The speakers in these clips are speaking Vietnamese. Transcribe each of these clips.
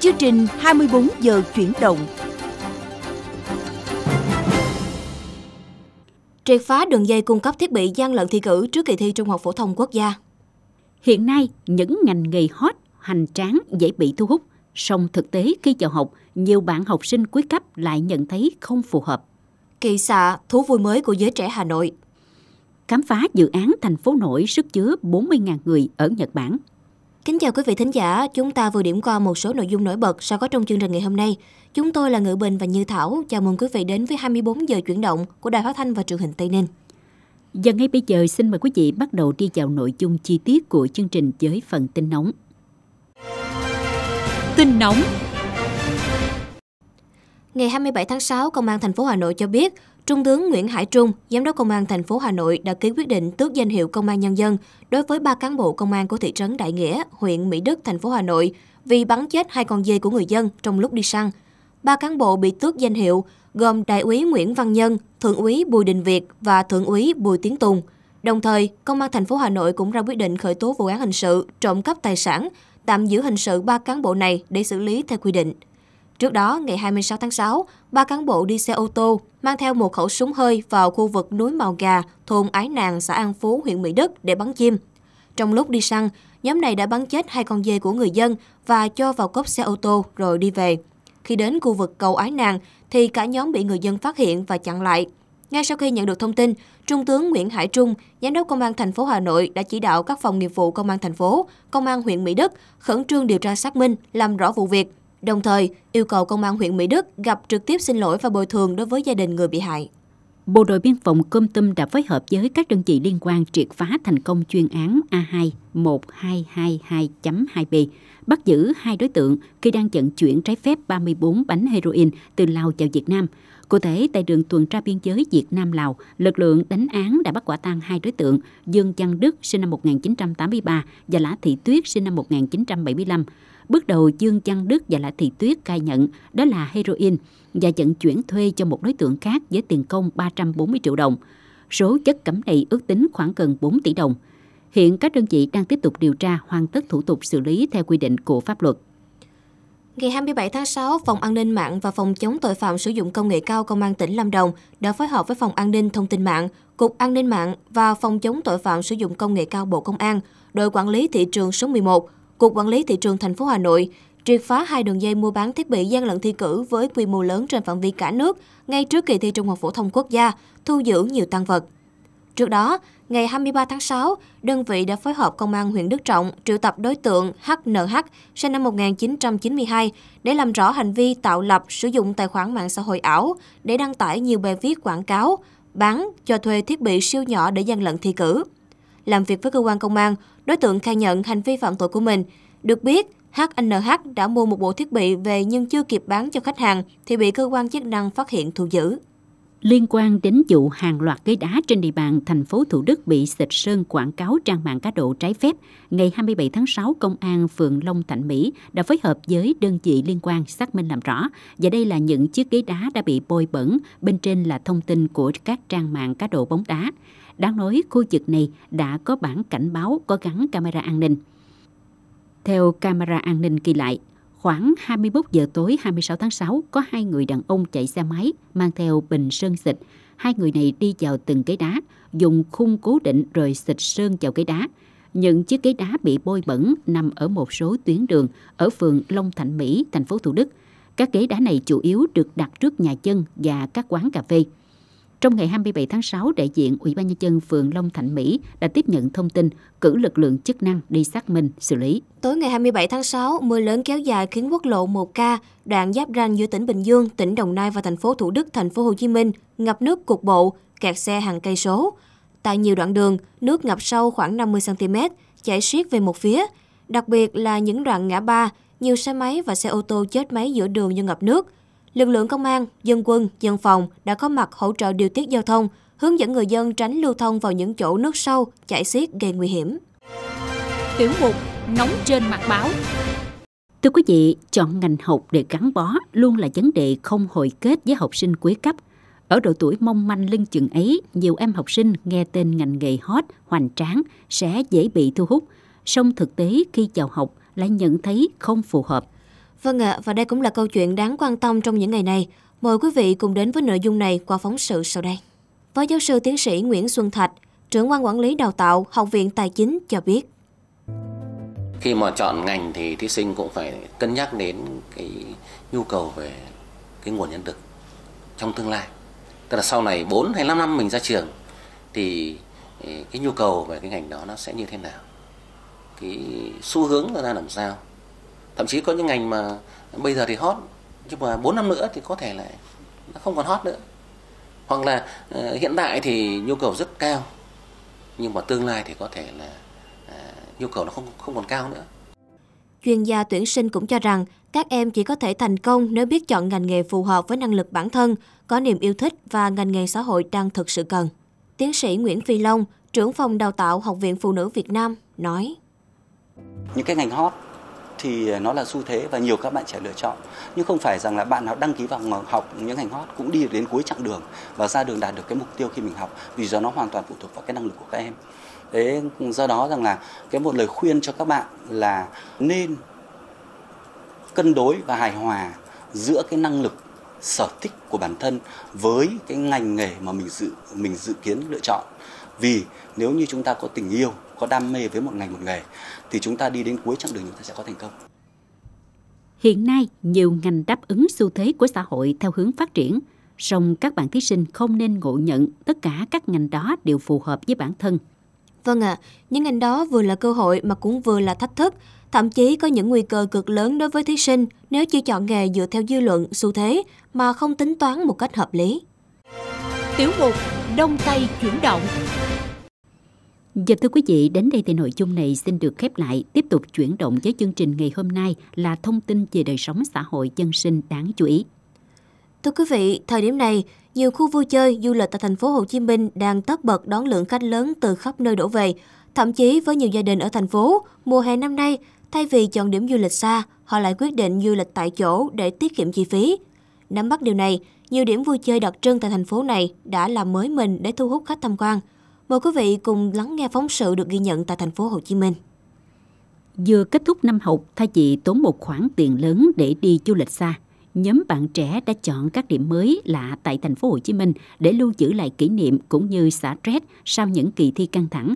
Chương trình 24 giờ chuyển động. Triệt phá đường dây cung cấp thiết bị gian lận thi cử trước kỳ thi Trung học phổ thông quốc gia. Hiện nay, những ngành nghề hot, hành tráng dễ bị thu hút. Song thực tế khi vào học, nhiều bạn học sinh cuối cấp lại nhận thấy không phù hợp. Kỳ xạ, thú vui mới của giới trẻ Hà Nội. Khám phá dự án thành phố nổi sức chứa 40.000 người ở Nhật Bản. Kính chào quý vị thính giả, chúng ta vừa điểm qua một số nội dung nổi bật sẽ có trong chương trình ngày hôm nay. Chúng tôi là Ngự Bình và Như Thảo, chào mừng quý vị đến với 24 giờ chuyển động của Đài Phát Thanh và Truyền hình Tây Ninh. Và ngay bây giờ xin mời quý vị bắt đầu đi vào nội dung chi tiết của chương trình với phần tin nóng. Tin nóng Ngày 27 tháng 6, Công an thành phố Hà Nội cho biết, Trung tướng Nguyễn Hải Trung, Giám đốc Công an thành phố Hà Nội đã ký quyết định tước danh hiệu Công an Nhân dân đối với ba cán bộ công an của thị trấn Đại Nghĩa, huyện Mỹ Đức, thành phố Hà Nội vì bắn chết hai con dê của người dân trong lúc đi săn. Ba cán bộ bị tước danh hiệu gồm Đại úy Nguyễn Văn Nhân, Thượng úy Bùi Đình Việt và Thượng úy Bùi Tiến Tùng. Đồng thời, Công an thành phố Hà Nội cũng ra quyết định khởi tố vụ án hình sự trộm cắp tài sản, tạm giữ hình sự ba cán bộ này để xử lý theo quy định. Trước đó, ngày 26 tháng 6, ba cán bộ đi xe ô tô mang theo một khẩu súng hơi vào khu vực núi Màu Gà, thôn Ái Nàng, xã An Phú, huyện Mỹ Đức để bắn chim. Trong lúc đi săn, nhóm này đã bắn chết hai con dê của người dân và cho vào cốp xe ô tô rồi đi về. Khi đến khu vực cầu Ái Nàng thì cả nhóm bị người dân phát hiện và chặn lại. Ngay sau khi nhận được thông tin, Trung tướng Nguyễn Hải Trung, Giám đốc Công an thành phố Hà Nội đã chỉ đạo các phòng nghiệp vụ Công an thành phố, Công an huyện Mỹ Đức khẩn trương điều tra xác minh, làm rõ vụ việc đồng thời yêu cầu Công an huyện Mỹ Đức gặp trực tiếp xin lỗi và bồi thường đối với gia đình người bị hại. Bộ đội biên phòng Cơm Tâm đã phối hợp với các đơn vị liên quan triệt phá thành công chuyên án A2 1222.2B, bắt giữ hai đối tượng khi đang vận chuyển trái phép 34 bánh heroin từ Lào vào Việt Nam. Cụ thể, tại đường tuần tra biên giới Việt Nam-Lào, lực lượng đánh án đã bắt quả tang hai đối tượng Dương Văn Đức sinh năm 1983 và Lã Thị Tuyết sinh năm 1975. Bước đầu Dương Văn Đức và Lã Thị Tuyết khai nhận đó là heroin và vận chuyển thuê cho một đối tượng khác với tiền công 340 triệu đồng. Số chất cấm này ước tính khoảng gần 4 tỷ đồng. Hiện các đơn vị đang tiếp tục điều tra hoàn tất thủ tục xử lý theo quy định của pháp luật. Ngày 27 tháng 6, Phòng An ninh mạng và Phòng chống tội phạm sử dụng công nghệ cao Công an tỉnh Lâm Đồng đã phối hợp với Phòng An ninh thông tin mạng, Cục An ninh mạng và Phòng chống tội phạm sử dụng công nghệ cao Bộ Công an, đội quản lý thị trường số 11 Cục Quản lý Thị trường thành phố Hà Nội triệt phá hai đường dây mua bán thiết bị gian lận thi cử với quy mô lớn trên phạm vi cả nước ngay trước kỳ thi Trung học phổ thông quốc gia, thu giữ nhiều tăng vật. Trước đó, ngày 23 tháng 6, đơn vị đã phối hợp công an huyện Đức Trọng triệu tập đối tượng HNH sinh năm 1992 để làm rõ hành vi tạo lập sử dụng tài khoản mạng xã hội ảo để đăng tải nhiều bài viết quảng cáo, bán cho thuê thiết bị siêu nhỏ để gian lận thi cử làm việc với cơ quan công an, đối tượng khai nhận hành vi phạm tội của mình. Được biết, HNH đã mua một bộ thiết bị về nhưng chưa kịp bán cho khách hàng thì bị cơ quan chức năng phát hiện thu giữ. Liên quan đến vụ hàng loạt ghế đá trên địa bàn thành phố Thủ Đức bị xịt sơn quảng cáo trang mạng cá độ trái phép, ngày 27 tháng 6, Công an phường Long Thạnh Mỹ đã phối hợp với đơn vị liên quan xác minh làm rõ. Và đây là những chiếc ghế đá đã bị bôi bẩn, bên trên là thông tin của các trang mạng cá độ bóng đá. Đáng nói khu vực này đã có bản cảnh báo có gắn camera an ninh. Theo camera an ninh ghi lại, khoảng 21 giờ tối 26 tháng 6 có hai người đàn ông chạy xe máy mang theo bình sơn xịt. Hai người này đi vào từng cái đá, dùng khung cố định rồi xịt sơn vào cái đá. Những chiếc cái đá bị bôi bẩn nằm ở một số tuyến đường ở phường Long Thạnh Mỹ, thành phố Thủ Đức. Các ghế đá này chủ yếu được đặt trước nhà dân và các quán cà phê. Trong ngày 27 tháng 6, đại diện Ủy ban Nhân dân phường Long Thạnh Mỹ đã tiếp nhận thông tin, cử lực lượng chức năng đi xác minh, xử lý. Tối ngày 27 tháng 6, mưa lớn kéo dài khiến quốc lộ 1K, đoạn giáp ranh giữa tỉnh Bình Dương, tỉnh Đồng Nai và thành phố Thủ Đức, thành phố Hồ Chí Minh ngập nước cục bộ, kẹt xe hàng cây số. Tại nhiều đoạn đường, nước ngập sâu khoảng 50 cm, chảy xiết về một phía. Đặc biệt là những đoạn ngã ba, nhiều xe máy và xe ô tô chết máy giữa đường do ngập nước – lực lượng công an, dân quân, dân phòng đã có mặt hỗ trợ điều tiết giao thông, hướng dẫn người dân tránh lưu thông vào những chỗ nước sâu, chảy xiết gây nguy hiểm. Tiểu mục Nóng trên mặt báo Thưa quý vị, chọn ngành học để gắn bó luôn là vấn đề không hồi kết với học sinh cuối cấp. Ở độ tuổi mong manh lưng chừng ấy, nhiều em học sinh nghe tên ngành nghề hot, hoành tráng sẽ dễ bị thu hút. Song thực tế khi vào học lại nhận thấy không phù hợp Vâng ạ, à, và đây cũng là câu chuyện đáng quan tâm trong những ngày này. Mời quý vị cùng đến với nội dung này qua phóng sự sau đây. Phó giáo sư tiến sĩ Nguyễn Xuân Thạch, trưởng ban quản lý đào tạo Học viện Tài chính cho biết. Khi mà chọn ngành thì thí sinh cũng phải cân nhắc đến cái nhu cầu về cái nguồn nhân lực trong tương lai. Tức là sau này 4 hay 5 năm mình ra trường thì ờ, cái nhu cầu về cái ngành đó nó sẽ như thế nào? Cái xu hướng nó ra làm sao? thậm chí có những ngành mà bây giờ thì hot nhưng mà 4 năm nữa thì có thể là nó không còn hot nữa hoặc là uh, hiện tại thì nhu cầu rất cao nhưng mà tương lai thì có thể là uh, nhu cầu nó không không còn cao nữa chuyên gia tuyển sinh cũng cho rằng các em chỉ có thể thành công nếu biết chọn ngành nghề phù hợp với năng lực bản thân, có niềm yêu thích và ngành nghề xã hội đang thực sự cần. Tiến sĩ Nguyễn Phi Long, trưởng phòng đào tạo Học viện Phụ nữ Việt Nam, nói. Những cái ngành hot thì nó là xu thế và nhiều các bạn trẻ lựa chọn nhưng không phải rằng là bạn nào đăng ký vào học những ngành hot cũng đi đến cuối chặng đường và ra đường đạt được cái mục tiêu khi mình học vì do nó hoàn toàn phụ thuộc vào cái năng lực của các em thế do đó rằng là cái một lời khuyên cho các bạn là nên cân đối và hài hòa giữa cái năng lực sở thích của bản thân với cái ngành nghề mà mình dự mình dự kiến lựa chọn vì nếu như chúng ta có tình yêu có đam mê với một ngành một nghề thì chúng ta đi đến cuối chặng đường chúng ta sẽ có thành công. Hiện nay, nhiều ngành đáp ứng xu thế của xã hội theo hướng phát triển, song các bạn thí sinh không nên ngộ nhận tất cả các ngành đó đều phù hợp với bản thân. Vâng ạ, à, những ngành đó vừa là cơ hội mà cũng vừa là thách thức, thậm chí có những nguy cơ cực lớn đối với thí sinh nếu chỉ chọn nghề dựa theo dư luận, xu thế mà không tính toán một cách hợp lý. Tiểu mục Đông Tây chuyển động và thưa quý vị, đến đây thì nội dung này xin được khép lại, tiếp tục chuyển động với chương trình ngày hôm nay là thông tin về đời sống xã hội dân sinh đáng chú ý. Thưa quý vị, thời điểm này, nhiều khu vui chơi du lịch tại thành phố Hồ Chí Minh đang tất bật đón lượng khách lớn từ khắp nơi đổ về. Thậm chí với nhiều gia đình ở thành phố, mùa hè năm nay, thay vì chọn điểm du lịch xa, họ lại quyết định du lịch tại chỗ để tiết kiệm chi phí. Nắm bắt điều này, nhiều điểm vui chơi đặc trưng tại thành phố này đã làm mới mình để thu hút khách tham quan – Mời quý vị cùng lắng nghe phóng sự được ghi nhận tại thành phố Hồ Chí Minh. Vừa kết thúc năm học, thay vì tốn một khoản tiền lớn để đi du lịch xa, nhóm bạn trẻ đã chọn các điểm mới lạ tại thành phố Hồ Chí Minh để lưu giữ lại kỷ niệm cũng như xả stress sau những kỳ thi căng thẳng.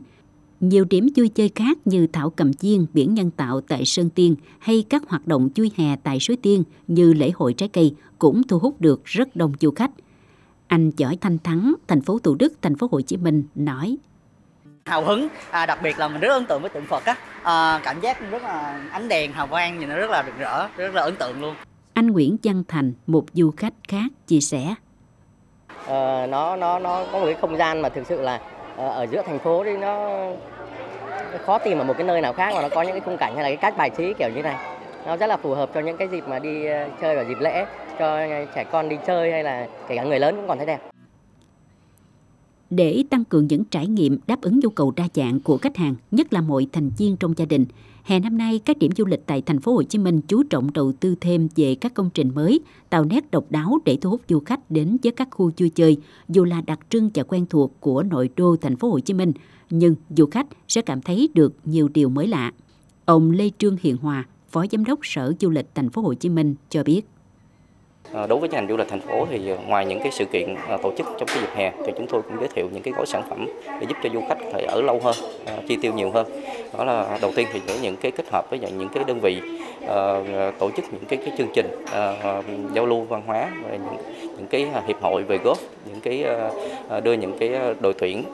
Nhiều điểm vui chơi khác như thảo cầm chiên, biển nhân tạo tại Sơn Tiên hay các hoạt động vui hè tại Suối Tiên như lễ hội trái cây cũng thu hút được rất đông du khách – anh Chởi Thanh Thắng, thành phố Thủ Đức, thành phố Hồ Chí Minh nói hào hứng à, đặc biệt là mình rất ấn tượng với tượng Phật á à, cảm giác rất là ánh đèn hào quang nhìn nó rất là rực rỡ rất là ấn tượng luôn anh Nguyễn Văn Thành một du khách khác chia sẻ à, nó nó nó có một cái không gian mà thực sự là ờ, ở giữa thành phố đi nó khó tìm ở một cái nơi nào khác mà nó có những cái khung cảnh hay là cái cách bài trí kiểu như này nó rất là phù hợp cho những cái dịp mà đi ờ, chơi vào dịp lễ cho trẻ con đi chơi hay là kể cả người lớn cũng còn thấy đẹp. Để tăng cường những trải nghiệm đáp ứng nhu cầu đa dạng của khách hàng, nhất là mọi thành viên trong gia đình, hè năm nay các điểm du lịch tại thành phố Hồ Chí Minh chú trọng đầu tư thêm về các công trình mới, tạo nét độc đáo để thu hút du khách đến với các khu vui chơi, dù là đặc trưng và quen thuộc của nội đô thành phố Hồ Chí Minh, nhưng du khách sẽ cảm thấy được nhiều điều mới lạ. Ông Lê Trương Hiền Hòa, Phó Giám đốc Sở Du lịch Thành phố Hồ Chí Minh cho biết. Ờ, đối với ngành du lịch thành phố thì ờ, ngoài những cái sự kiện ờ, tổ chức trong cái dịp hè thì chúng tôi cũng giới thiệu những cái gói sản phẩm để giúp cho du khách phải ở lâu hơn, chi tiêu nhiều hơn. Đó là đầu tiên thì những cái kết hợp với những cái đơn vị tổ chức những cái, cái chương trình giao lưu văn hóa và những, những cái hiệp hội về golf, những cái đưa những cái đội tuyển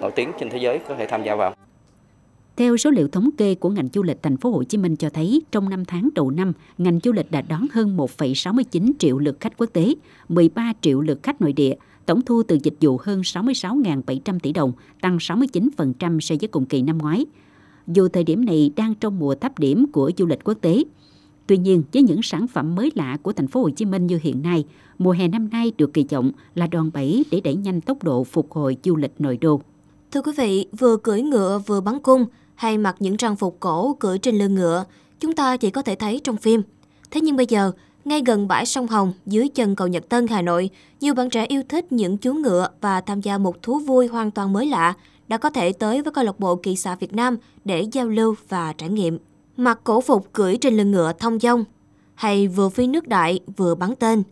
nổi tiếng trên thế giới có thể tham gia vào. Theo số liệu thống kê của ngành du lịch thành phố Hồ Chí Minh cho thấy, trong 5 tháng đầu năm, ngành du lịch đã đón hơn 1,69 triệu lượt khách quốc tế, 13 triệu lượt khách nội địa, tổng thu từ dịch vụ hơn 66.700 tỷ đồng, tăng 69% so với cùng kỳ năm ngoái. Dù thời điểm này đang trong mùa thấp điểm của du lịch quốc tế, Tuy nhiên, với những sản phẩm mới lạ của thành phố Hồ Chí Minh như hiện nay, mùa hè năm nay được kỳ vọng là đòn bẩy để đẩy nhanh tốc độ phục hồi du lịch nội đô. Thưa quý vị, vừa cưỡi ngựa vừa bắn cung, hay mặc những trang phục cổ cưỡi trên lưng ngựa, chúng ta chỉ có thể thấy trong phim. Thế nhưng bây giờ, ngay gần bãi sông Hồng, dưới chân cầu Nhật Tân, Hà Nội, nhiều bạn trẻ yêu thích những chú ngựa và tham gia một thú vui hoàn toàn mới lạ đã có thể tới với câu lạc bộ kỳ xạ Việt Nam để giao lưu và trải nghiệm. Mặc cổ phục cưỡi trên lưng ngựa thông dong, hay vừa phi nước đại vừa bắn tên.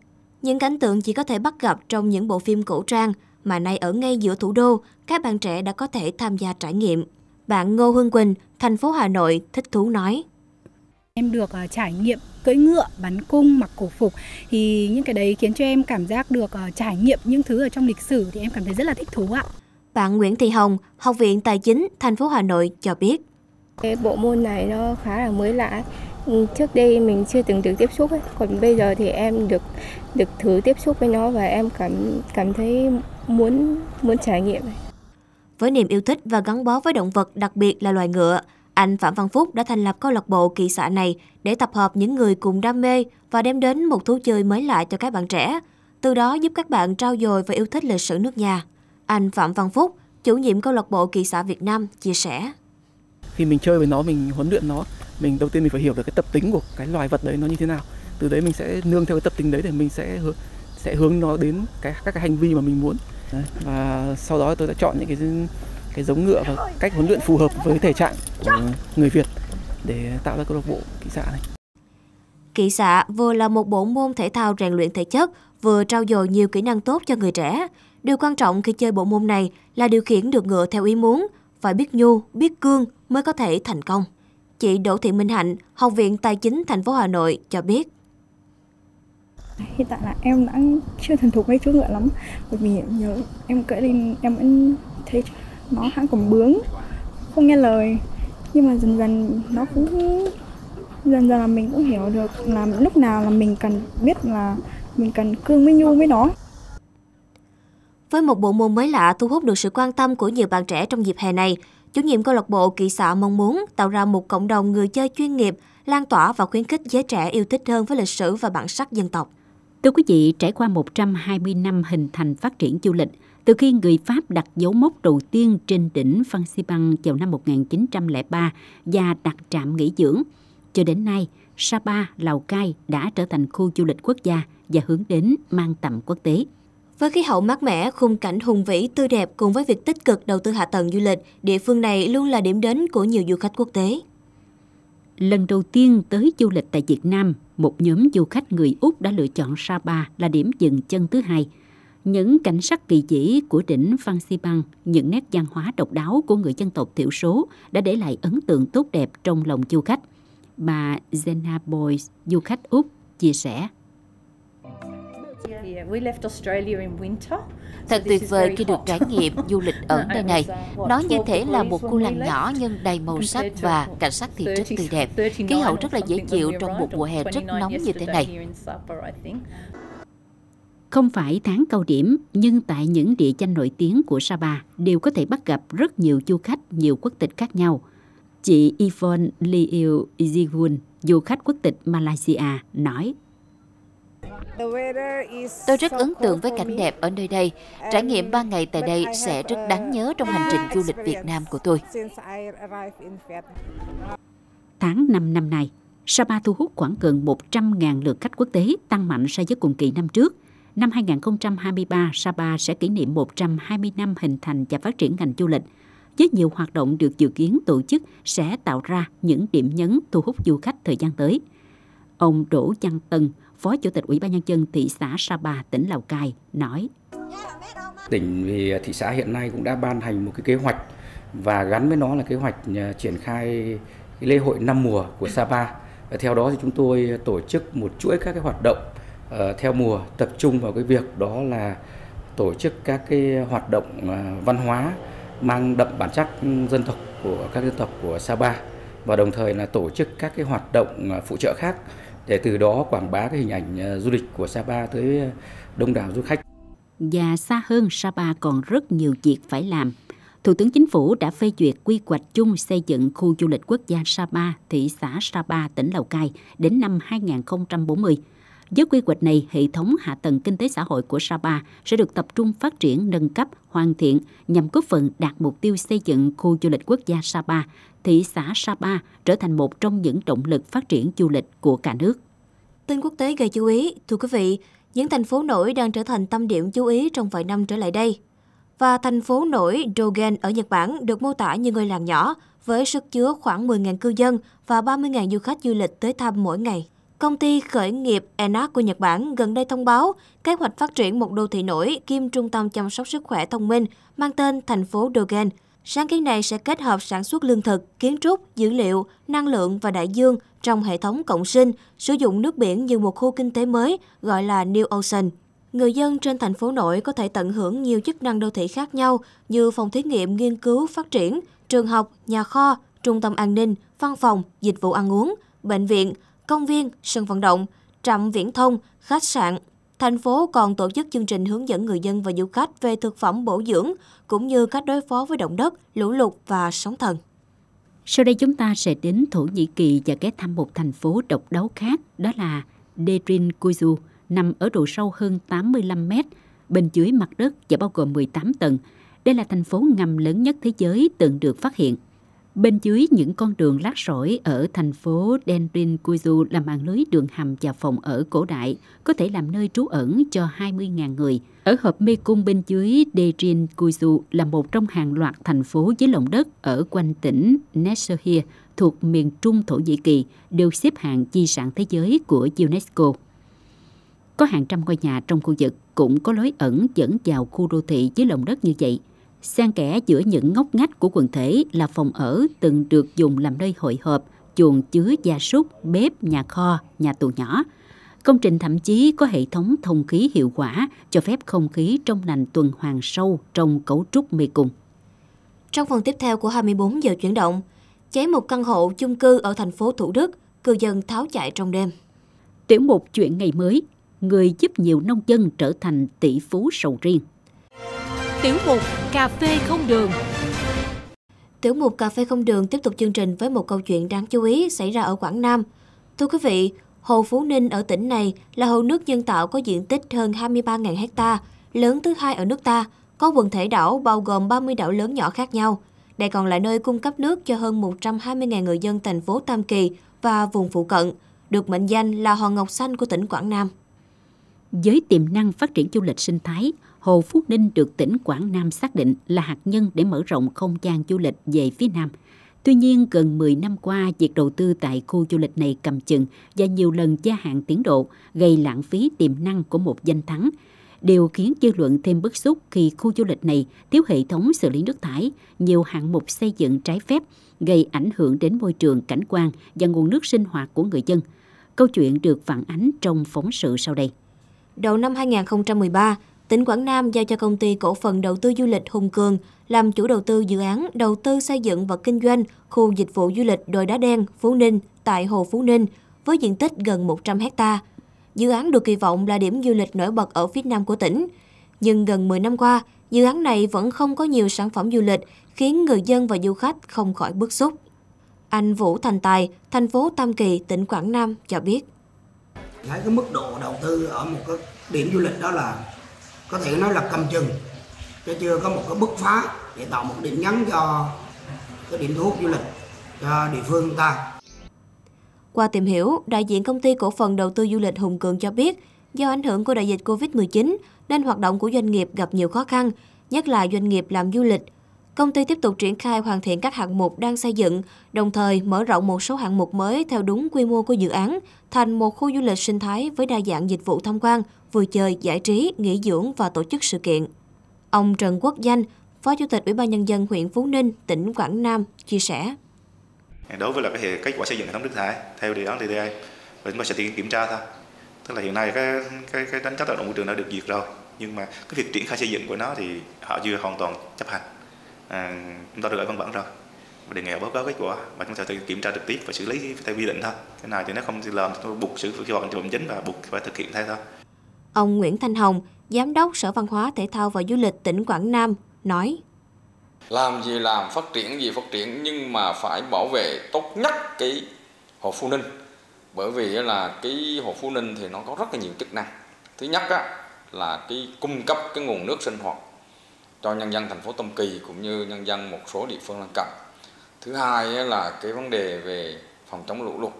Những cảnh tượng chỉ có thể bắt gặp trong những bộ phim cổ trang mà nay ở ngay giữa thủ đô, các bạn trẻ đã có thể tham gia trải nghiệm. Bạn Ngô Hương Quỳnh, thành phố Hà Nội thích thú nói. Em được uh, trải nghiệm cưỡi ngựa, bắn cung, mặc cổ phục thì những cái đấy khiến cho em cảm giác được uh, trải nghiệm những thứ ở trong lịch sử thì em cảm thấy rất là thích thú ạ. Bạn Nguyễn Thị Hồng, Học viện Tài chính, thành phố Hà Nội cho biết. Cái bộ môn này nó khá là mới lạ. Ừ, trước đây mình chưa từng được tiếp xúc ấy. còn bây giờ thì em được được thử tiếp xúc với nó và em cảm cảm thấy muốn muốn trải nghiệm. Ấy với niềm yêu thích và gắn bó với động vật, đặc biệt là loài ngựa. Anh Phạm Văn Phúc đã thành lập câu lạc bộ kỳ xạ này để tập hợp những người cùng đam mê và đem đến một thú chơi mới lạ cho các bạn trẻ, từ đó giúp các bạn trao dồi và yêu thích lịch sử nước nhà. Anh Phạm Văn Phúc, chủ nhiệm câu lạc bộ kỳ xạ Việt Nam, chia sẻ. Khi mình chơi với nó, mình huấn luyện nó, mình đầu tiên mình phải hiểu được cái tập tính của cái loài vật đấy nó như thế nào. Từ đấy mình sẽ nương theo cái tập tính đấy để mình sẽ hướng, sẽ hướng nó đến cái các cái hành vi mà mình muốn và sau đó tôi đã chọn những cái cái giống ngựa và cách huấn luyện phù hợp với thể trạng của người Việt để tạo ra câu lạc bộ kỵ xạ này. Kỵ xạ vừa là một bộ môn thể thao rèn luyện thể chất, vừa trao dồi nhiều kỹ năng tốt cho người trẻ. Điều quan trọng khi chơi bộ môn này là điều khiển được ngựa theo ý muốn, phải biết nhu, biết cương mới có thể thành công. Chị Đỗ Thị Minh Hạnh, Học viện Tài chính thành phố Hà Nội cho biết hiện tại là em đã chưa thành thục với chú ngựa lắm bởi vì nhớ em cưỡi lên em vẫn thấy nó hãng còn bướng không nghe lời nhưng mà dần dần nó cũng dần dần là mình cũng hiểu được là lúc nào là mình cần biết là mình cần cương với nhu với nó với một bộ môn mới lạ thu hút được sự quan tâm của nhiều bạn trẻ trong dịp hè này, chủ nhiệm câu lạc bộ Kỵ xạ mong muốn tạo ra một cộng đồng người chơi chuyên nghiệp, lan tỏa và khuyến khích giới trẻ yêu thích hơn với lịch sử và bản sắc dân tộc. Thưa quý vị, trải qua 120 năm hình thành phát triển du lịch, từ khi người Pháp đặt dấu mốc đầu tiên trên đỉnh Phan Xi Băng vào năm 1903 và đặt trạm nghỉ dưỡng, cho đến nay, Sapa, Lào Cai đã trở thành khu du lịch quốc gia và hướng đến mang tầm quốc tế. Với khí hậu mát mẻ, khung cảnh hùng vĩ, tươi đẹp cùng với việc tích cực đầu tư hạ tầng du lịch, địa phương này luôn là điểm đến của nhiều du khách quốc tế. Lần đầu tiên tới du lịch tại Việt Nam, một nhóm du khách người Úc đã lựa chọn Sapa là điểm dừng chân thứ hai. Những cảnh sắc kỳ dĩ của đỉnh Phan Xi Băng, những nét văn hóa độc đáo của người dân tộc thiểu số đã để lại ấn tượng tốt đẹp trong lòng du khách. Bà Zena Boyce, du khách Úc, chia sẻ. Thật tuyệt vời khi được trải nghiệm du lịch ở nơi này. Uh, Nó như thế là một khu làng nhỏ nhưng đầy màu sắc và cảnh sắc thì rất tươi đẹp. Khí hậu rất là dễ chịu trong một mùa hè rất nóng như thế này. Không phải tháng cao điểm, nhưng tại những địa danh nổi tiếng của Sapa đều có thể bắt gặp rất nhiều du khách nhiều quốc tịch khác nhau. Chị Yvonne Liu Zigun, du khách quốc tịch Malaysia, nói Tôi rất ấn tượng với cảnh đẹp ở nơi đây. Trải nghiệm 3 ngày tại đây sẽ rất đáng nhớ trong hành trình du lịch Việt Nam của tôi. Tháng 5 năm nay, Sapa thu hút khoảng gần 100.000 lượt khách quốc tế, tăng mạnh so với cùng kỳ năm trước. Năm 2023, Sapa sẽ kỷ niệm 120 năm hình thành và phát triển ngành du lịch, với nhiều hoạt động được dự kiến tổ chức sẽ tạo ra những điểm nhấn thu hút du khách thời gian tới. Ông Đỗ Văn Tân, Phó Chủ tịch Ủy ban Nhân dân thị xã Sapa, tỉnh Lào Cai, nói. Tỉnh thì thị xã hiện nay cũng đã ban hành một cái kế hoạch và gắn với nó là kế hoạch à, triển khai lễ hội năm mùa của Sapa. Theo đó thì chúng tôi tổ chức một chuỗi các cái hoạt động à, theo mùa tập trung vào cái việc đó là tổ chức các cái hoạt động à, văn hóa mang đậm bản sắc dân tộc của các dân tộc của Sapa và đồng thời là tổ chức các cái hoạt động phụ trợ khác để từ đó quảng bá cái hình ảnh ờ, du lịch của Sapa tới ờ, đông đảo du khách. Và xa hơn, Sapa còn rất nhiều việc phải làm. Thủ tướng Chính phủ đã phê duyệt quy hoạch chung xây dựng khu du lịch quốc gia Sapa, thị xã Sapa, tỉnh Lào Cai đến năm 2040. Với quy hoạch này, hệ thống hạ tầng kinh tế xã hội của Sapa sẽ được tập trung phát triển, nâng cấp, hoàn thiện nhằm góp phần đạt mục tiêu xây dựng khu du lịch quốc gia Sapa thị xã Sapa trở thành một trong những động lực phát triển du lịch của cả nước. Tin quốc tế gây chú ý, thưa quý vị, những thành phố nổi đang trở thành tâm điểm chú ý trong vài năm trở lại đây. Và thành phố nổi Dogen ở Nhật Bản được mô tả như ngôi làng nhỏ, với sức chứa khoảng 10.000 cư dân và 30.000 du khách du lịch tới thăm mỗi ngày. Công ty khởi nghiệp Enac của Nhật Bản gần đây thông báo kế hoạch phát triển một đô thị nổi Kim trung tâm chăm sóc sức khỏe thông minh mang tên thành phố Dogen Sáng kiến này sẽ kết hợp sản xuất lương thực, kiến trúc, dữ liệu, năng lượng và đại dương trong hệ thống cộng sinh, sử dụng nước biển như một khu kinh tế mới gọi là New Ocean. Người dân trên thành phố nội có thể tận hưởng nhiều chức năng đô thị khác nhau như phòng thí nghiệm nghiên cứu phát triển, trường học, nhà kho, trung tâm an ninh, văn phòng, dịch vụ ăn uống, bệnh viện, công viên, sân vận động, trạm viễn thông, khách sạn, Thành phố còn tổ chức chương trình hướng dẫn người dân và du khách về thực phẩm bổ dưỡng, cũng như cách đối phó với động đất, lũ lụt và sóng thần. Sau đây chúng ta sẽ đến Thổ Nhĩ Kỳ và ghé thăm một thành phố độc đáo khác, đó là Derin Kuzu, nằm ở độ sâu hơn 85 mét, bên dưới mặt đất và bao gồm 18 tầng. Đây là thành phố ngầm lớn nhất thế giới từng được phát hiện. Bên dưới những con đường lát sỏi ở thành phố Denrin Kuizu là mạng lưới đường hầm và phòng ở cổ đại, có thể làm nơi trú ẩn cho 20.000 người. Ở hợp mê cung bên dưới Denrin Kuizu là một trong hàng loạt thành phố dưới lòng đất ở quanh tỉnh Neshohir thuộc miền trung Thổ Nhĩ Kỳ đều xếp hạng di sản thế giới của UNESCO. Có hàng trăm ngôi nhà trong khu vực cũng có lối ẩn dẫn vào khu đô thị dưới lòng đất như vậy – Xen kẽ giữa những ngóc ngách của quần thể là phòng ở từng được dùng làm nơi hội họp, chuồng chứa gia súc, bếp, nhà kho, nhà tù nhỏ. Công trình thậm chí có hệ thống thông khí hiệu quả, cho phép không khí trong lành tuần hoàn sâu trong cấu trúc mê cung. Trong phần tiếp theo của 24 giờ chuyển động, cháy một căn hộ chung cư ở thành phố Thủ Đức, cư dân tháo chạy trong đêm. Tiểu mục chuyện ngày mới, người giúp nhiều nông dân trở thành tỷ phú sầu riêng. Tiểu mục Cà phê không đường Tiểu mục Cà phê không đường tiếp tục chương trình với một câu chuyện đáng chú ý xảy ra ở Quảng Nam. Thưa quý vị, Hồ Phú Ninh ở tỉnh này là hồ nước nhân tạo có diện tích hơn 23.000 ha lớn thứ hai ở nước ta, có quần thể đảo bao gồm 30 đảo lớn nhỏ khác nhau. Đây còn là nơi cung cấp nước cho hơn 120.000 người dân thành phố Tam Kỳ và vùng phụ cận, được mệnh danh là hòn ngọc xanh của tỉnh Quảng Nam. Với tiềm năng phát triển du lịch sinh thái, Hồ Phúc Ninh được tỉnh Quảng Nam xác định là hạt nhân để mở rộng không gian du lịch về phía Nam. Tuy nhiên, gần 10 năm qua, việc đầu tư tại khu du lịch này cầm chừng và nhiều lần gia hạn tiến độ, gây lãng phí tiềm năng của một danh thắng. Điều khiến dư luận thêm bức xúc khi khu du lịch này thiếu hệ thống xử lý nước thải, nhiều hạng mục xây dựng trái phép, gây ảnh hưởng đến môi trường cảnh quan và nguồn nước sinh hoạt của người dân. Câu chuyện được phản ánh trong phóng sự sau đây. Đầu năm 2013, tỉnh Quảng Nam giao cho công ty cổ phần đầu tư du lịch Hùng Cường làm chủ đầu tư dự án đầu tư xây dựng và kinh doanh khu dịch vụ du lịch Đồi Đá Đen, Phú Ninh tại Hồ Phú Ninh với diện tích gần 100 hecta. Dự án được kỳ vọng là điểm du lịch nổi bật ở phía nam của tỉnh. Nhưng gần 10 năm qua, dự án này vẫn không có nhiều sản phẩm du lịch khiến người dân và du khách không khỏi bức xúc. Anh Vũ Thành Tài, thành phố Tam Kỳ, tỉnh Quảng Nam cho biết. Thấy cái mức độ đầu tư ở một cái điểm du lịch đó là có thể nói là cầm chừng chứ chưa có một cái bứt phá để tạo một điểm nhấn cho cái điểm thu hút du lịch cho địa phương ta. Qua tìm hiểu, đại diện công ty cổ phần đầu tư du lịch Hùng Cường cho biết, do ảnh hưởng của đại dịch Covid-19 nên hoạt động của doanh nghiệp gặp nhiều khó khăn, nhất là doanh nghiệp làm du lịch. Công ty tiếp tục triển khai hoàn thiện các hạng mục đang xây dựng, đồng thời mở rộng một số hạng mục mới theo đúng quy mô của dự án, thành một khu du lịch sinh thái với đa dạng dịch vụ tham quan, vui chơi, giải trí, nghỉ dưỡng và tổ chức sự kiện. Ông Trần Quốc Danh, Phó Chủ tịch Ủy ban Nhân dân huyện Phú Ninh, tỉnh Quảng Nam, chia sẻ. Đối với là cái kết quả xây dựng hệ thống nước thải theo đề án TDA, chúng ta sẽ tiến kiểm tra thôi. Tức là hiện nay cái cái, cái đánh giá tác động môi trường đã được duyệt rồi, nhưng mà cái việc triển khai xây dựng của nó thì họ chưa hoàn toàn chấp hành. À, chúng ta được ở văn bản rồi và đề nghị báo cáo kết quả và chúng ta sẽ kiểm tra trực tiếp và xử lý theo quy định thôi cái này thì nó không làm buộc sự vi hành chính và buộc phải thực hiện theo thôi Ông Nguyễn Thanh Hồng, Giám đốc Sở Văn hóa Thể thao và Du lịch tỉnh Quảng Nam, nói. Làm gì làm, phát triển gì phát triển nhưng mà phải bảo vệ tốt nhất cái Hồ Phú Ninh. Bởi vì là cái Hồ Phú Ninh thì nó có rất là nhiều chức năng. Thứ nhất á, là cái cung cấp cái nguồn nước sinh hoạt cho nhân dân thành phố Tâm Kỳ cũng như nhân dân một số địa phương lân cận. Thứ hai là cái vấn đề về phòng chống lũ lụt.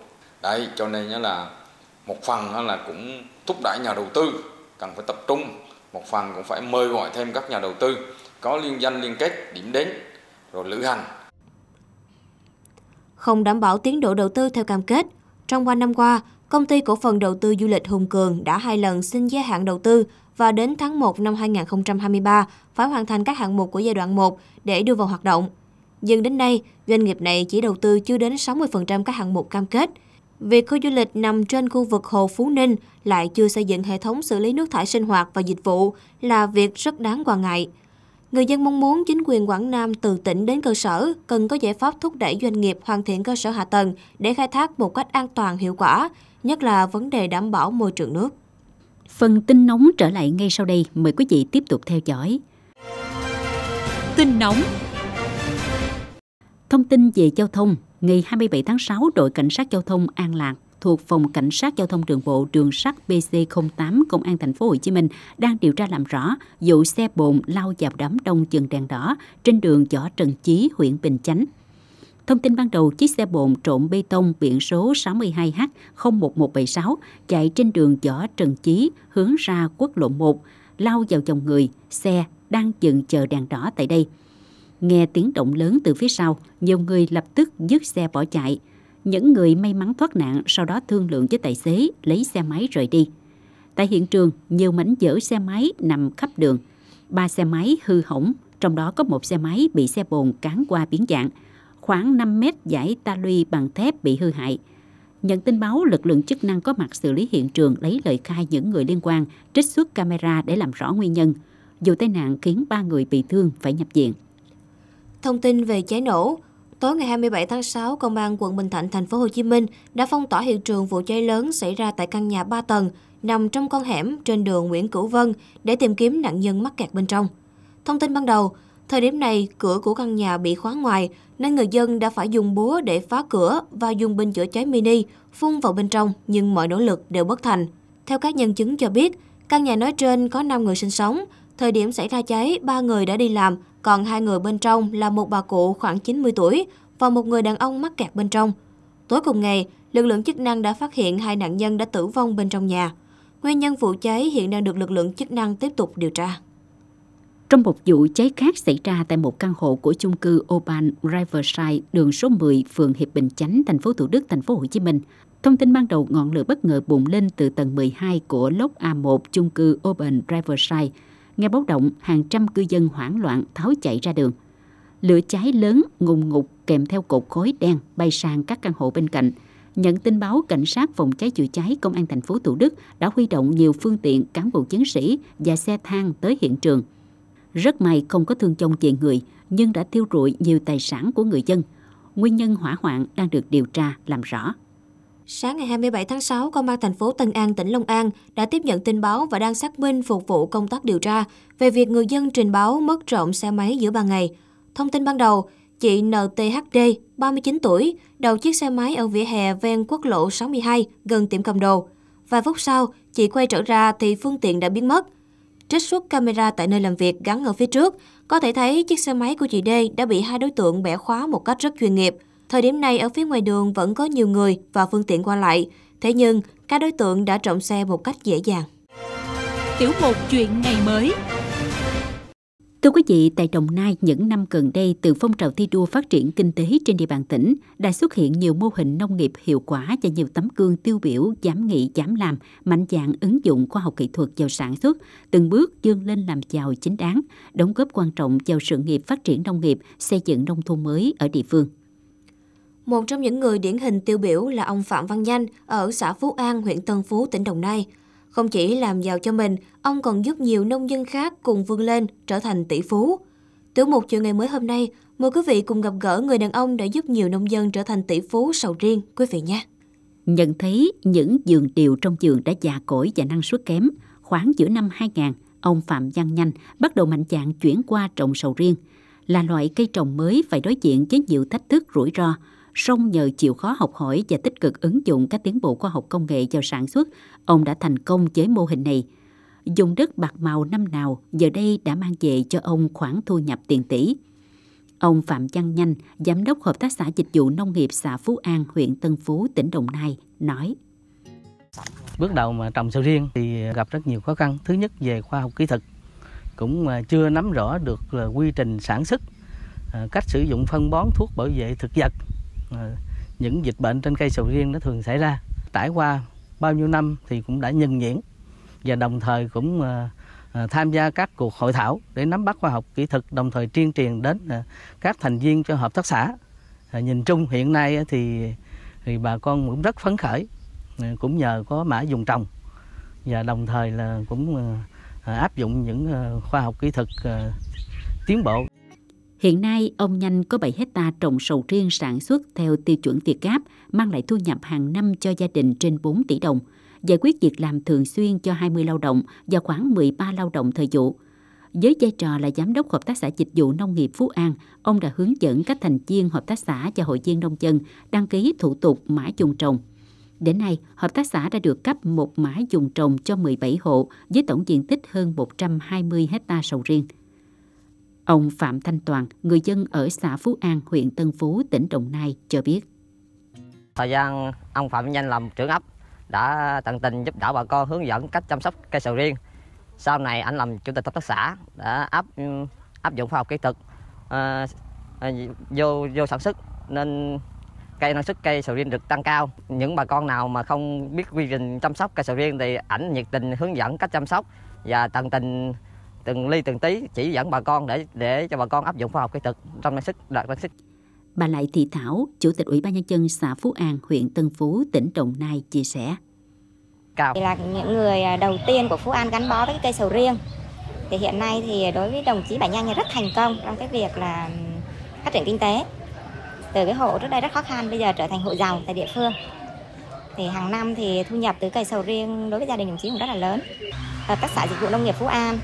Đấy, cho nên là một phần là cũng thúc đẩy nhà đầu tư cần phải tập trung một phần cũng phải mời gọi thêm các nhà đầu tư có liên danh liên kết điểm đến rồi lữ hành không đảm bảo tiến độ đầu tư theo cam kết trong qua năm qua công ty cổ phần đầu tư du lịch Hùng Cường đã hai lần xin gia hạn đầu tư và đến tháng 1 năm 2023 phải hoàn thành các hạng mục của giai đoạn 1 để đưa vào hoạt động. Nhưng đến nay, doanh nghiệp này chỉ đầu tư chưa đến 60% các hạng mục cam kết – việc khu du lịch nằm trên khu vực Hồ Phú Ninh lại chưa xây dựng hệ thống xử lý nước thải sinh hoạt và dịch vụ là việc rất đáng quan ngại. Người dân mong muốn chính quyền Quảng Nam từ tỉnh đến cơ sở cần có giải pháp thúc đẩy doanh nghiệp hoàn thiện cơ sở hạ tầng để khai thác một cách an toàn hiệu quả, nhất là vấn đề đảm bảo môi trường nước. Phần tin nóng trở lại ngay sau đây, mời quý vị tiếp tục theo dõi. Tin nóng Thông tin về giao thông, ngày 27 tháng 6, đội cảnh sát giao thông An Lạc thuộc phòng cảnh sát giao thông đường bộ đường sắt BC08 công an thành phố Hồ Chí Minh đang điều tra làm rõ vụ xe bồn lao vào đám đông dừng đèn đỏ trên đường võ Trần Chí, huyện Bình Chánh. Thông tin ban đầu, chiếc xe bồn trộn bê tông biển số 62H01176 chạy trên đường võ Trần Chí hướng ra quốc lộ 1, lao vào dòng người, xe đang dừng chờ đèn đỏ tại đây. Nghe tiếng động lớn từ phía sau, nhiều người lập tức dứt xe bỏ chạy. Những người may mắn thoát nạn sau đó thương lượng với tài xế lấy xe máy rời đi. Tại hiện trường, nhiều mảnh vỡ xe máy nằm khắp đường. Ba xe máy hư hỏng, trong đó có một xe máy bị xe bồn cán qua biến dạng. Khoảng 5 mét dải ta luy bằng thép bị hư hại. Nhận tin báo, lực lượng chức năng có mặt xử lý hiện trường lấy lời khai những người liên quan, trích xuất camera để làm rõ nguyên nhân. Dù tai nạn khiến ba người bị thương phải nhập viện. Thông tin về cháy nổ, Tối ngày 27 tháng 6, Công an quận Bình Thạnh, thành phố Hồ Chí Minh đã phong tỏa hiện trường vụ cháy lớn xảy ra tại căn nhà 3 tầng nằm trong con hẻm trên đường Nguyễn Cửu Vân để tìm kiếm nạn nhân mắc kẹt bên trong. Thông tin ban đầu, thời điểm này cửa của căn nhà bị khóa ngoài nên người dân đã phải dùng búa để phá cửa và dùng bình chữa cháy mini phun vào bên trong nhưng mọi nỗ lực đều bất thành. Theo các nhân chứng cho biết, căn nhà nói trên có 5 người sinh sống, thời điểm xảy ra cháy, ba người đã đi làm còn hai người bên trong là một bà cụ khoảng 90 tuổi và một người đàn ông mắc kẹt bên trong. Tối cùng ngày, lực lượng chức năng đã phát hiện hai nạn nhân đã tử vong bên trong nhà. Nguyên nhân vụ cháy hiện đang được lực lượng chức năng tiếp tục điều tra. Trong một vụ cháy khác xảy ra tại một căn hộ của chung cư Oban Riverside, đường số 10, phường Hiệp Bình Chánh, thành phố Thủ Đức, thành phố Hồ Chí Minh, thông tin ban đầu ngọn lửa bất ngờ bùng lên từ tầng 12 của lốc A1 chung cư Oban Riverside Nghe báo động, hàng trăm cư dân hoảng loạn tháo chạy ra đường. Lửa cháy lớn ngùng ngục kèm theo cột khói đen bay sang các căn hộ bên cạnh. Nhận tin báo, cảnh sát phòng cháy chữa cháy công an thành phố Thủ Đức đã huy động nhiều phương tiện, cán bộ chiến sĩ và xe thang tới hiện trường. Rất may không có thương vong về người, nhưng đã thiêu rụi nhiều tài sản của người dân. Nguyên nhân hỏa hoạn đang được điều tra làm rõ. Sáng ngày 27 tháng 6, Công an thành phố Tân An, tỉnh Long An đã tiếp nhận tin báo và đang xác minh phục vụ công tác điều tra về việc người dân trình báo mất trộm xe máy giữa ban ngày. Thông tin ban đầu, chị NTHD, 39 tuổi, đầu chiếc xe máy ở vỉa hè ven quốc lộ 62 gần tiệm cầm đồ. Vài phút sau, chị quay trở ra thì phương tiện đã biến mất. Trích xuất camera tại nơi làm việc gắn ở phía trước, có thể thấy chiếc xe máy của chị D đã bị hai đối tượng bẻ khóa một cách rất chuyên nghiệp – Thời điểm này ở phía ngoài đường vẫn có nhiều người và phương tiện qua lại, thế nhưng các đối tượng đã trộm xe một cách dễ dàng. Tiểu mục chuyện ngày mới Thưa quý vị, tại Đồng Nai những năm gần đây từ phong trào thi đua phát triển kinh tế trên địa bàn tỉnh đã xuất hiện nhiều mô hình nông nghiệp hiệu quả và nhiều tấm gương tiêu biểu dám nghĩ dám làm, mạnh dạn ứng dụng khoa học kỹ thuật vào sản xuất, từng bước dương lên làm giàu chính đáng, đóng góp quan trọng vào sự nghiệp phát triển nông nghiệp, xây dựng nông thôn mới ở địa phương. Một trong những người điển hình tiêu biểu là ông Phạm Văn Nhanh ở xã Phú An, huyện Tân Phú, tỉnh Đồng Nai. Không chỉ làm giàu cho mình, ông còn giúp nhiều nông dân khác cùng vươn lên, trở thành tỷ phú. Tiểu mục chiều ngày mới hôm nay, mời quý vị cùng gặp gỡ người đàn ông đã giúp nhiều nông dân trở thành tỷ phú sầu riêng, quý vị nhé. Nhận thấy những vườn điều trong vườn đã già cỗi và năng suất kém, khoảng giữa năm 2000, ông Phạm Văn Nhanh bắt đầu mạnh dạn chuyển qua trồng sầu riêng, là loại cây trồng mới phải đối diện với nhiều thách thức rủi ro, song nhờ chịu khó học hỏi và tích cực ứng dụng các tiến bộ khoa học công nghệ vào sản xuất, ông đã thành công chế mô hình này. Dùng đất bạc màu năm nào giờ đây đã mang về cho ông khoản thu nhập tiền tỷ. Ông Phạm Văn Nhanh, Giám đốc Hợp tác xã Dịch vụ Nông nghiệp xã Phú An, huyện Tân Phú, tỉnh Đồng Nai, nói. Bước đầu mà trồng sầu riêng thì gặp rất nhiều khó khăn. Thứ nhất về khoa học kỹ thuật, cũng à, chưa nắm rõ được quy trình sản xuất, à, cách sử dụng phân bón thuốc bảo vệ thực vật những dịch bệnh trên cây sầu riêng nó thường xảy ra trải qua bao nhiêu năm thì cũng đã nhân nhuyễn và đồng thời cũng ờ, ờ, tham gia các cuộc hội thảo để nắm bắt khoa học kỹ thuật đồng thời tuyên truyền đến ờ, các thành viên cho hợp tác xã nhìn chung hiện nay thì thì bà con cũng rất phấn khởi cũng nhờ có mã dùng trồng và đồng thời là cũng áp dụng những khoa học kỹ thuật tiến bộ Hiện nay, ông Nhanh có 7 hecta trồng sầu riêng sản xuất theo tiêu chuẩn Việt Gáp, mang lại thu nhập hàng năm cho gia đình trên 4 tỷ đồng, giải quyết việc làm thường xuyên cho 20 lao động và khoảng 13 lao động thời vụ. Với vai trò là giám đốc hợp tác xã dịch vụ nông nghiệp Phú An, ông đã hướng dẫn các thành viên hợp tác xã và hội viên nông dân đăng ký thủ tục mã dùng trồng. Đến nay, hợp tác xã đã được cấp một mã dùng trồng cho 17 hộ với tổng diện tích hơn 120 hecta sầu riêng. Ông Phạm Thanh Toàn, người dân ở xã Phú An, huyện Tân Phú, tỉnh Đồng Nai cho biết. Thời gian ông Phạm Nhanh làm trưởng ấp đã tận tình giúp đỡ bà con hướng dẫn cách chăm sóc cây sầu riêng. Sau này anh làm chủ tịch hợp tác xã đã áp áp dụng khoa học kỹ thuật à, vô vô sản xuất nên cây năng suất cây sầu riêng được tăng cao. Những bà con nào mà không biết quy trình chăm sóc cây sầu riêng thì ảnh nhiệt tình hướng dẫn cách chăm sóc và tận tình từng ly từng tí chỉ dẫn bà con để để cho bà con áp dụng khoa học kỹ thuật trong sản xuất đạt năng suất. Bà Lại Thị Thảo, Chủ tịch Ủy ban Nhân dân xã Phú An, huyện Tân Phú, tỉnh Đồng Nai chia sẻ. Cao. Là những người à, đầu tiên của Phú An gắn bó với cây sầu riêng. Thì hiện nay thì đối với đồng chí Bà Nhanh rất thành công trong cái việc là phát triển kinh tế. Từ cái hộ trước đây rất khó khăn, bây giờ trở thành hộ giàu tại địa phương. Thì hàng năm thì thu nhập từ cây sầu riêng đối với gia đình đồng chí cũng rất là lớn. Hợp tác xã dịch vụ nông nghiệp Phú An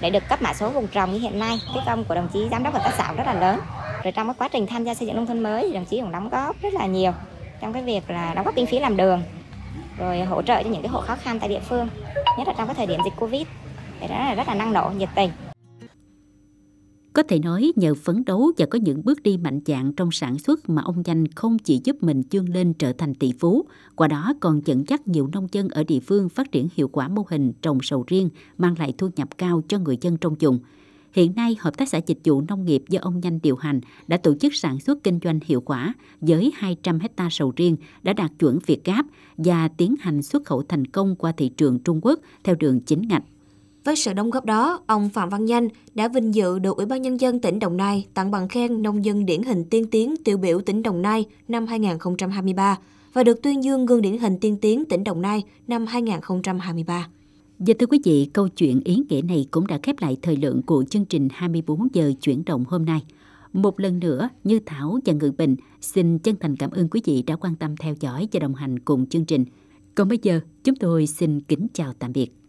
để được cấp mã số vùng trồng như hiện nay cái công của đồng chí giám đốc hợp tác xã rất là lớn rồi trong cái quá trình tham gia xây dựng nông thôn mới thì đồng chí cũng đóng góp rất là nhiều trong cái việc là đóng góp kinh phí làm đường rồi hỗ trợ cho những cái hộ khó khăn tại địa phương nhất là trong cái thời điểm dịch covid thì đó là rất là năng nổ nhiệt tình có thể nói nhờ phấn đấu và có những bước đi mạnh dạn trong sản xuất mà ông Danh không chỉ giúp mình chương lên trở thành tỷ phú, qua đó còn dẫn dắt nhiều nông dân ở địa phương phát triển hiệu quả mô hình trồng sầu riêng mang lại thu nhập cao cho người dân trong vùng. Hiện nay, Hợp tác xã Dịch vụ Nông nghiệp do ông Nhanh điều hành đã tổ chức sản xuất kinh doanh hiệu quả với 200 hecta sầu riêng đã đạt chuẩn Việt Gáp và tiến hành xuất khẩu thành công qua thị trường Trung Quốc theo đường chính ngạch. Với sự đóng góp đó, ông Phạm Văn Nhanh đã vinh dự được Ủy ban Nhân dân tỉnh Đồng Nai tặng bằng khen Nông dân điển hình tiên tiến tiêu biểu tỉnh Đồng Nai năm 2023 và được tuyên dương gương điển hình tiên tiến tỉnh Đồng Nai năm 2023. Và dạ thưa quý vị, câu chuyện ý nghĩa này cũng đã khép lại thời lượng của chương trình 24 giờ chuyển động hôm nay. Một lần nữa, Như Thảo và Ngự Bình xin chân thành cảm ơn quý vị đã quan tâm theo dõi và đồng hành cùng chương trình. Còn bây giờ, chúng tôi xin kính chào tạm biệt.